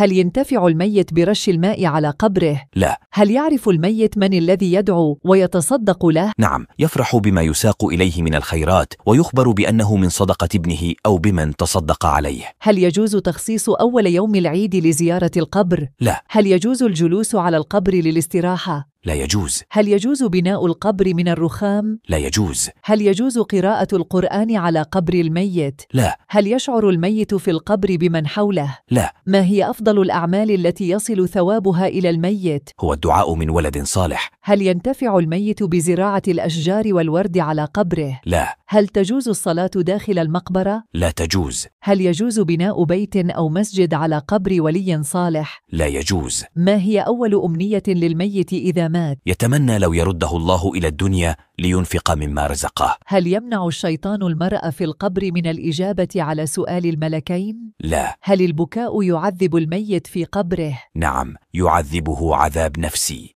هل ينتفع الميت برش الماء على قبره؟ لا هل يعرف الميت من الذي يدعو ويتصدق له؟ نعم يفرح بما يساق إليه من الخيرات ويخبر بأنه من صدقة ابنه أو بمن تصدق عليه هل يجوز تخصيص أول يوم العيد لزيارة القبر؟ لا هل يجوز الجلوس على القبر للاستراحة لا يجوز هل يجوز بناء القبر من الرخام؟ لا يجوز هل يجوز قراءة القرآن على قبر الميت؟ لا هل يشعر الميت في القبر بمن حوله؟ لا ما هي أفضل الأعمال التي يصل ثوابها إلى الميت؟ هو الدعاء من ولد صالح هل ينتفع الميت بزراعة الأشجار والورد على قبره؟ لا هل تجوز الصلاة داخل المقبرة؟ لا تجوز هل يجوز بناء بيت أو مسجد على قبر ولي صالح؟ لا يجوز ما هي أول أمنية للميت إذا مات يتمنى لو يرده الله إلى الدنيا لينفق مما رزقه هل يمنع الشيطان المرأة في القبر من الإجابة على سؤال الملكين؟ لا هل البكاء يعذب الميت في قبره؟ نعم يعذبه عذاب نفسي